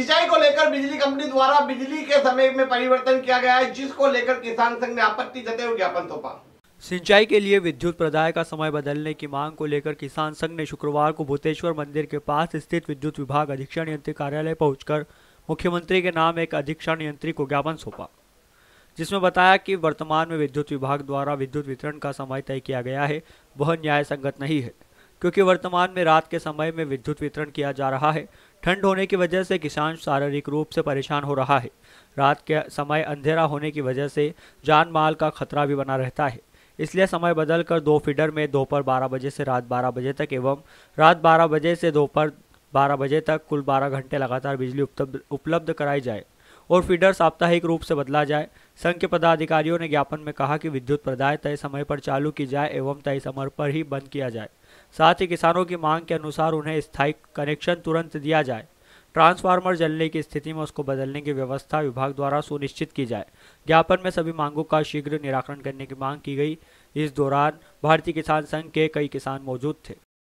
सिंचाई को लेकर बिजली कंपनी द्वारा बिजली के समय में परिवर्तन किया गया है जिसको लेकर किसान संघ ने आपत्ति जते हुए ज्ञापन सौंपा सिंचाई के लिए विद्युत प्रदाय का समय बदलने की मांग को लेकर किसान संघ ने शुक्रवार को भूतेश्वर मंदिर के पास स्थित विद्युत विभाग अधीक्षण यंत्री कार्यालय पहुंचकर मुख्यमंत्री के नाम एक अधीक्षण यंत्री को ज्ञापन सौंपा जिसमें बताया कि वर्तमान में विद्युत विभाग द्वारा विद्युत वितरण का समय तय किया गया है वह न्याय नहीं है क्योंकि वर्तमान में रात के समय में विद्युत वितरण किया जा रहा है ठंड होने की वजह से किसान शारीरिक रूप से परेशान हो रहा है रात के समय अंधेरा होने की वजह से जान माल का खतरा भी बना रहता है इसलिए समय बदलकर दो फीडर में दोपहर बारह बजे से रात बारह बजे तक एवं रात बारह बजे से दोपहर बारह बजे तक कुल बारह घंटे लगातार बिजली उपलब्ध कराई जाए और फीडर साप्ताहिक रूप से बदला जाए संघ के पदाधिकारियों ने ज्ञापन में कहा कि विद्युत प्रदाय तय समय पर चालू की जाए एवं तय समय पर ही बंद किया जाए साथ ही किसानों की मांग के अनुसार उन्हें स्थायी कनेक्शन तुरंत दिया जाए ट्रांसफार्मर जलने की स्थिति में उसको बदलने की व्यवस्था विभाग द्वारा सुनिश्चित की जाए ज्ञापन में सभी मांगों का शीघ्र निराकरण करने की मांग की गई इस दौरान भारतीय किसान संघ के कई किसान मौजूद थे